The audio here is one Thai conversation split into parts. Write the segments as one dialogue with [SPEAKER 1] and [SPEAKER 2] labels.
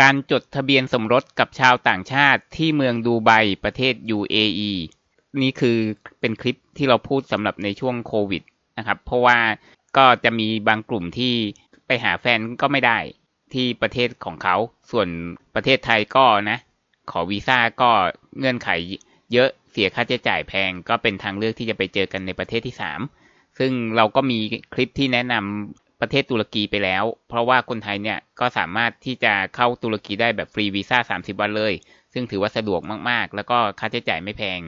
[SPEAKER 1] การจดทะเบียนสมรสกับชาวต่างชาติที่เมืองดูไบประเทศ UAE นี่คือเป็นคลิปที่เราพูดสำหรับในช่วงโควิดนะครับ เพราะว่าก็จะมีบางกลุ่มที่ไปหาแฟนก็ไม่ได้ที่ประเทศของเขา ส่วนประเทศไทยก็นะ ขอวีซ่าก็เงื่อนไข เยอะเสียค่าใช้จ่ายแพงก็เป็นทางเลือกที่จะไปเจอกันในประเทศที่สามซึ่งเราก็มีคลิปที่แนะนำประเทศตุรกีไปแล้ว เพราะว่าคนไทยเนี่ยก็สามารถที่จะเข้าตุรกีได้แบบฟรีวีซ่า30 วันเลย ซึ่งถือว่าสะดวกมากๆ แล้วก็ค่าใช้จ่ายไม่แพง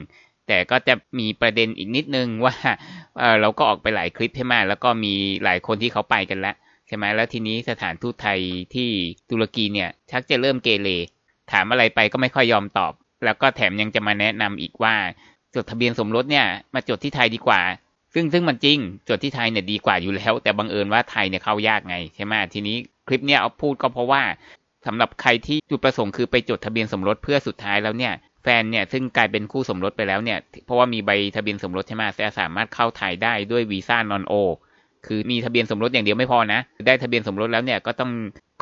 [SPEAKER 1] แต่ก็จะมีประเด็นอีกนิดนึงว่า เราก็ออกไปหลายคลิปใช่ไหมแล้วก็มีหลายคนที่เขาไปกันแล้วใช่ไหมแล้วทีนี้สถานทูตไทยที่ตุรกีเนี่ย ชักจะเริ่มเกเร ถามอะไรไปก็ไม่ค่อยยอมตอบ แล้วก็แถมยังจะมาแนะนำอีกว่าจดทะเบียนสมรสเนี่ยมาจดที่ไทยดีกว่าซึ่งซึ่งมันจริงจ่วที่ไทยเนี่ยดีกว่าอยู่แล้ว แต่บังเอิญว่าไทยเนี่ยเข้ายากไงใช่ไหมทีนี้คลิปเนี่ยเอาพูดก็เพราะว่าสำหรับใครที่จุดประสงค์คือไปจดทะเบียนสมรสเพื่อสุดท้ายแล้วเนี่ยแฟนเนี่ยซึ่งกลายเป็นคู่สมรสไปแล้วเนี่ยเพราะว่ามีใบทะเบียนสมรสใช่ไหมจะสามารถเข้าไทยได้ด้วยวีซ่านอนโอคือมีทะเบียนสมรสอย่างเดียวไม่พอนะได้ทะเบียนสมรสแล้วเนี่ยก็ต้อง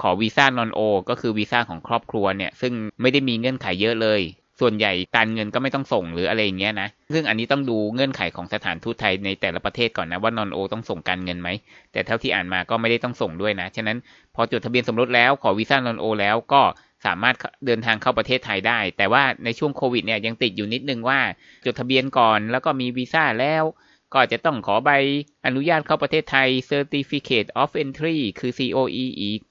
[SPEAKER 1] ขอวีซ่านอนโอก็คือวีซ่าของครอบครัวเนี่ยซึ่งไม่ได้มีเงื่อนไขยเยอะเลยส่วนใหญ่การเงินก็ไม่ต้องส่งหรืออะไรเงี้ยนะ ซึ่งอันนี้ต้องดูเงื่อนไขของสถานทูตไทยในแต่ละประเทศก่อนนะว่านอนโอต้องส่งการเงินไหม แต่เท่าที่อ่านมาก็ไม่ได้ต้องส่งด้วยนะ ฉะนั้น พอจดทะเบียนสมรสแล้วขอวีซ่านอนโอแล้วก็สามารถเดินทางเข้าประเทศไทยได้ แต่ว่าในช่วงโควิดเนี่ยยังติดอยู่นิดนึงว่าจดทะเบียนก่อนแล้วก็มีวีซ่าแล้วก็จะต้องขอใบอนุญาตเข้าประเทศไทย Certificate of Entry คือ COE อีก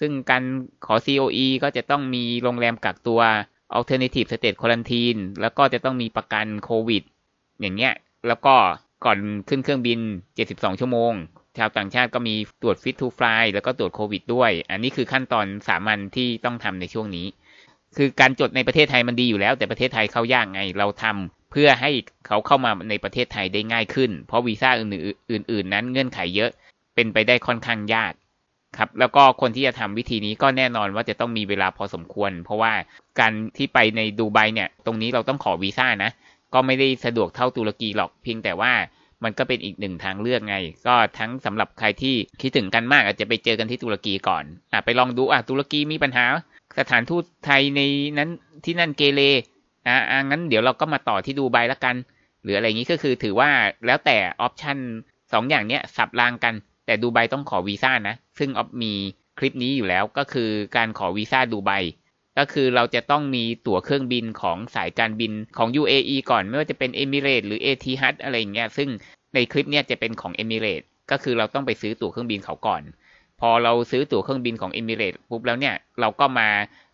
[SPEAKER 1] ซึ่งการขอ COE ก็จะต้องมีโรงแรมกักตัวอัลเทอร์เนทีฟสเตตควอลันทีนแล้วก็จะต้องมีประกันโควิด อย่างเงี้ย แล้วก็ก่อนขึ้นเครื่องบิน 72 ชั่วโมง ชาวต่างชาติก็มีตรวจฟิตทูฟลายแล้วก็ตรวจโควิดด้วย อันนี้คือขั้นตอนสามัญที่ต้องทำในช่วงนี้ คือการจดในประเทศไทยมันดีอยู่แล้ว แต่ประเทศไทยเข้ายากไงเราทำ เพื่อให้เขาเข้ามาในประเทศไทยได้ง่ายขึ้น เพราะวีซ่าอื่นๆนั้นเงื่อนไขยเยอะเป็นไปได้ค่อนข้างยากครับแล้วก็คนที่จะทำวิธีนี้ก็แน่นอนว่าจะต้องมีเวลาพอสมควร เพราะว่าการที่ไปในดูไบเนี่ยตรงนี้เราต้องขอวีซ่านะ ก็ไม่ได้สะดวกเท่าตุรกีหรอกเพียงแต่ว่ามันก็เป็นอีกหนึ่งทางเลือกไง ก็ทั้งสำหรับใครที่คิดถึงกันมากอาจจะไปเจอกันที่ตุรกีก่อนอ่ะไปลองดูอ่ะตุรกีมีปัญหา สถานทูตไทยในนั้นที่นั่นเกเรอ่ะอ่ะงั้นเดี๋ยวเราก็มาต่อที่ดูไบละกันหรืออะไรงี้ก็คือถือว่าแล้วแต่ออปชั่นสองอย่างเนี้ยสับรางกันแต่ดูไบต้องขอวีซ่านะ ซึ่งออมีคลิปนี้อยู่แล้วก็คือการขอวีซ่าดูไบ ก็คือเราจะต้องมีตั๋วเครื่องบินของสายการบินของ UAE ก่อนไม่ว่าจะเป็น Emirates หรือ Etihad อะไรอย่างเงี้ย ซึ่งในคลิปเนี้ยจะเป็นของ Emirates ก็คือเราต้องไปซื้อตั๋วเครื่องบินเขาก่อน พอเราซื้อตั๋วเครื่องบินของ Emirates ปุ๊บแล้วเนี่ยเราก็มา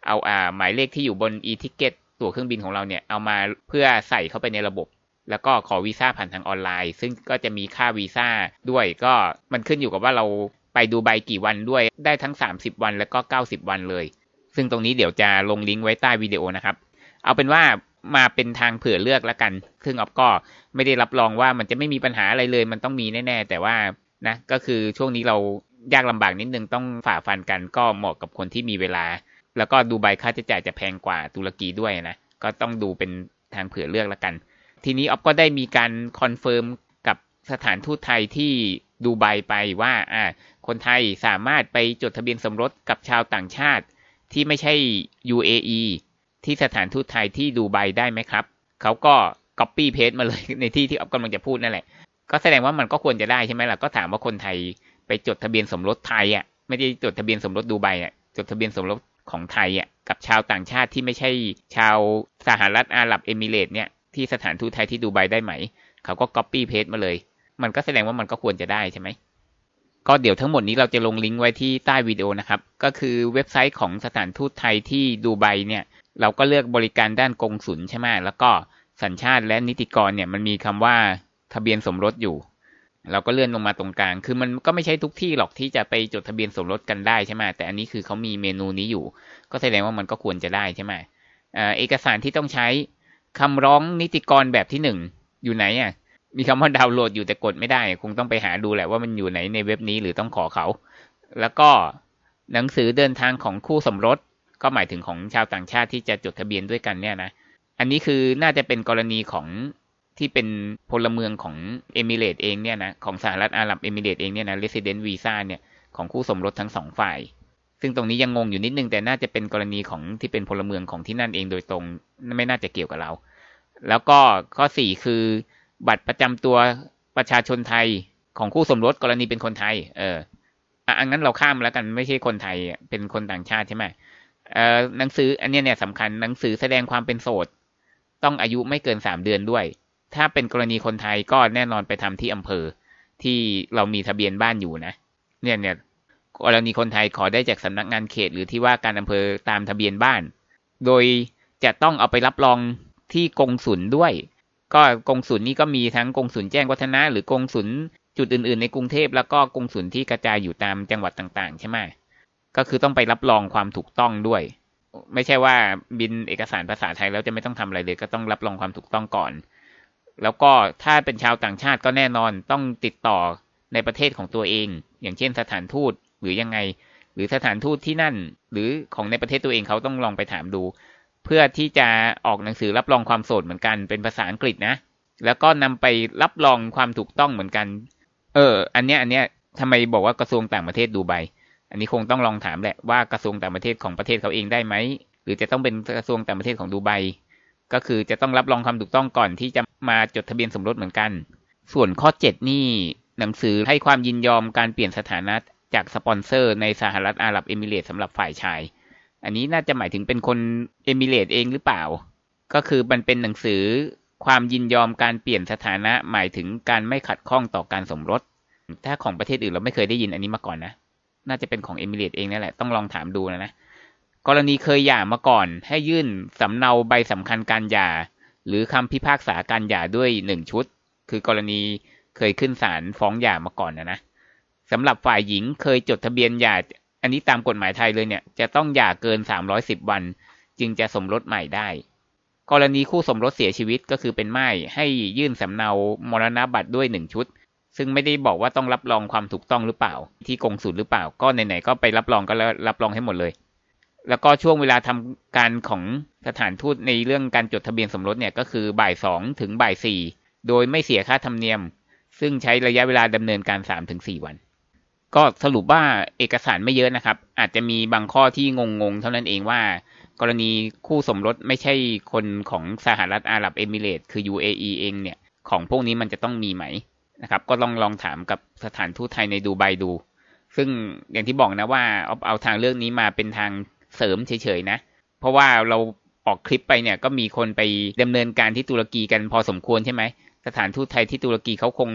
[SPEAKER 1] เอาอ่า หมายเลขที่อยู่บน e-ticket ตั๋วเครื่องบินของเราเนี่ยเอามาเพื่อใส่เข้าไปในระบบแล้วก็ขอวีซ่าผ่านทางออนไลน์ ซึ่งก็จะมีค่าวีซ่าด้วย ก็มันขึ้นอยู่กับว่าเราไปดูใบกี่วันด้วย ได้ทั้ง 30 วันแล้วก็ 90 วันเลย ซึ่งตรงนี้เดี๋ยวจะลงลิงก์ไว้ใต้วิดีโอนะครับ เอาเป็นว่ามาเป็นทางเผื่อเลือกแล้วกัน ซึ่งออฟก็ไม่ได้รับรองว่ามันจะไม่มีปัญหาอะไรเลย มันต้องมีแน่ ๆ แต่ว่านะ ก็คือช่วงนี้เรายากลำบากนิดนึง ต้องฝ่าฟันกัน ก็เหมาะกับคนที่มีเวลา แล้วก็ดูใบค่าใช้จ่ายจะแพงกว่าตุรกีด้วยนะ ก็ต้องดูเป็นทางเผื่อเลือกแล้วกันทีนี้ออฟก็ได้มีการคอนเฟิร์มกับสถานทูตไทยที่ดูไบไปว่าอ่าคนไทยสามารถไปจดทะเบียนสมรสกับชาวต่างชาติที่ไม่ใช่ UAE ที่สถานทูตไทยที่ดูไบได้ไหมครับ เขาก็ copy paste มาเลยในที่ที่ออฟกำลังจะพูดนั่นแหละ ก็แสดงว่ามันก็ควรจะได้ใช่ไหมล่ะ ก็ถามว่าคนไทยไปจดทะเบียนสมรสไทยอ่ะไม่ได้จดทะเบียนสมรสดูไบอ่ะ จดทะเบียนสมรสของไทยอ่ะกับชาวต่างชาติที่ไม่ใช่ชาวสหรัฐอาหรับเอมิเรตเนี่ยที่สถานทูตไทยที่ดูไบได้ไหม เขาก็ Copy Paste มาเลย มันก็แสดงว่ามันก็ควรจะได้ใช่ไหม ก็เดี๋ยวทั้งหมดนี้เราจะลงลิงก์ไว้ที่ใต้วิดีโอนะครับ ก็คือเว็บไซต์ของสถานทูตไทยที่ดูไบเนี่ย เราก็เลือกบริการด้านกงสุลใช่ไหม แล้วก็สัญชาติและนิติกรเนี่ย มันมีคำว่าทะเบียนสมรสอยู่ เราก็เลื่อนลงมาตรงกลาง คือมันก็ไม่ใช่ทุกที่หรอกที่จะไปจดทะเบียนสมรสกันได้ใช่ไหมแต่อันนี้คือเขามีเมนูนี้อยู่ ก็แสดงว่ามันก็ควรจะได้ใช่ไหมเอกสารที่ต้องใช้คำร้องนิติกรแบบที่หนึ่งอยู่ไหนอ่ะมีคำว่าดาวน์โหลดอยู่แต่กดไม่ได้ คงต้องไปหาดูแหละว่ามันอยู่ไหนในเว็บนี้หรือต้องขอเขา แล้วก็หนังสือเดินทางของคู่สมรสก็หมายถึงของชาวต่างชาติที่จะจดทะเบียนด้วยกันเนี่ยนะอันนี้คือน่าจะเป็นกรณีของที่เป็นพลเมืองของเอมิเรตเองเนี่ยนะของ สหรัฐอาหรับเอมิเรตเองเนี่ยนะเรซิเดนต์วีซ่าเนี่ยของคู่สมรสทั้งสองฝ่ายซึ่งตรงนี้ยังงงอยู่นิดนึง แต่น่าจะเป็นกรณีของที่เป็นพลเมืองของที่นั่นเองโดยตรงไม่น่าจะเกี่ยวกับเรา แล้วก็ข้อสี่คือบัตรประจำตัวประชาชนไทยของคู่สมรสกรณีเป็นคนไทย เอออันนั้นเราข้ามแล้วกันไม่ใช่คนไทยเป็นคนต่างชาติใช่ไหมเออหนังสือ อันนี้เนี่ยสำคัญหนังสือแสดงความเป็นโสด ต้องอายุไม่เกินสามเดือนด้วย ถ้าเป็นกรณีคนไทยก็แน่นอนไปทำที่อำเภอที่เรามีทะเบียนบ้านอยู่นะ เนี่ยเนี่ยกรณีคนไทยขอได้จากสำนักงานเขตหรือที่ว่าการอำเภอตามทะเบียนบ้าน โดยจะต้องเอาไปรับรองที่กงสุลด้วย ก็กงสุลนี้ก็มีทั้งกงสุลแจ้งวัฒนะหรือกงสุลจุดอื่นๆ ในกรุงเทพแล้วก็กงสุลที่กระจายอยู่ตามจังหวัดต่าง ๆ ใช่ไหมก็คือต้องไปรับรองความถูกต้องด้วย ไม่ใช่ว่าบินเอกสารภาษาไทยแล้วจะไม่ต้องทำอะไรเลย ก็ต้องรับรองความถูกต้องก่อน แล้วก็ถ้าเป็นชาวต่างชาติก็แน่นอนต้องติดต่อในประเทศของตัวเอง อย่างเช่นสถานทูตหรือยังไง หรือสถานทูตที่นั่นหรือของในประเทศตัวเองเขาต้องลองไปถามดู เพื่อที่จะออกหนังสือรับรองความโสดเหมือนกัน เป็นภาษาอังกฤษนะ แล้วก็นำไปรับรองความถูกต้องเหมือนกัน เออ อันเนี้ยอันเนี้ยทำไมบอกว่ากระทรวงต่างประเทศดูใบ อันนี้คงต้องลองถามแหละว่ากระทรวงต่างประเทศของประเทศเขาเองได้ไหม หรือจะต้องเป็นกระทรวงต่างประเทศของดูใบ ก็คือจะต้องรับรองความถูกต้องก่อนที่จะมาจดทะเบียนสมรสเหมือนกัน ส่วนข้อ 7 นี่หนังสือให้ความยินยอมการเปลี่ยนสถานะจากสปอนเซอร์ ในสหรัฐอาหรับเอมิเรตสำหรับฝ่ายชาย อันนี้น่าจะหมายถึงเป็นคนเอมิเรตเองหรือเปล่า ก็คือมันเป็นหนังสือความยินยอมการเปลี่ยนสถานะหมายถึงการไม่ขัดข้องต่อการสมรส ถ้าของประเทศอื่นเราไม่เคยได้ยินอันนี้มาก่อนนะ น่าจะเป็นของเอมิเรตเองนั่นแหละต้องลองถามดูนะนะ กรณีเคยหย่ามาก่อน ให้ยื่นสำเนาใบสำคัญการหย่า หรือคำพิพากษาการหย่าด้วยหนึ่งชุด คือกรณีเคยขึ้นศาลฟ้องหย่ามาก่อนนะนะสำหรับฝ่ายหญิงเคยจดทะเบียนหย่าอันนี้ตามกฎหมายไทยเลยเนี่ยจะต้องหย่าเกิน 310 วันจึงจะสมรสใหม่ได้ กรณีคู่สมรสเสียชีวิตก็คือเป็นไม้ให้ยื่นสำเนามรณบัตรด้วยหนึ่งชุด ซึ่งไม่ได้บอกว่าต้องรับรองความถูกต้องหรือเปล่า ที่กงสุลหรือเปล่าก็ไหน ๆ ก็ไปรับรองก็แล้วรับรองให้หมดเลย แล้วก็ช่วงเวลาทำการของสถานทูตในเรื่องการจดทะเบียนสมรสเนี่ยก็คือบ่ายสองถึงบ่ายสี่โดยไม่เสียค่าธรรมเนียม ซึ่งใช้ระยะเวลาดำเนินการสามถึงสี่วันก็สรุปว่าเอกสารไม่เยอะนะครับ อาจจะมีบางข้อที่งงๆ เท่านั้นเองว่า กรณีคู่สมรสไม่ใช่คนของสหรัฐอาหรับเอมิเรตคือ UAE เองเนี่ย ของพวกนี้มันจะต้องมีไหมนะครับก็ลองลองถามกับสถานทูตไทยในดูไบดู ซึ่งอย่างที่บอกนะว่า เอาเอาทางเรื่องนี้มาเป็นทางเสริมเฉยๆนะ เพราะว่าเราออกคลิปไปเนี่ยก็มีคนไปดำเนินการที่ตุรกีกันพอสมควรใช่ไหมสถานทูตไทยที่ตุรกีเขาคง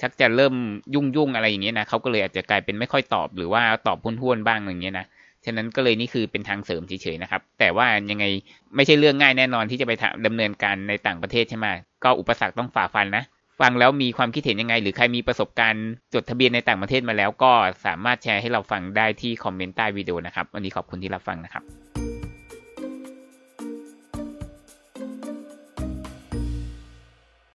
[SPEAKER 1] ชักจะเริ่มยุ่งยุ่งอะไรอย่างเงี้ยนะเขาก็เลยอาจจะกลายเป็นไม่ค่อยตอบหรือว่าตอบพุ่นห้วนบ้างอย่างเงี้ยนะฉะนั้นก็เลยนี่คือเป็นทางเสริมเฉยๆนะครับ แต่ว่ายังไงไม่ใช่เรื่องง่ายแน่นอนที่จะไปดำเนินการในต่างประเทศใช่ไหมก็อุปสรรคต้องฝ่าฟันนะ ฟังแล้วมีความคิดเห็นยังไง หรือใครมีประสบการณ์จดทะเบียนในต่างประเทศมาแล้ว ก็สามารถแชร์ให้เราฟังได้ที่คอมเมนต์ใต้วิดีโอนะครับวันนี้ขอบคุณที่รับฟังนะครับ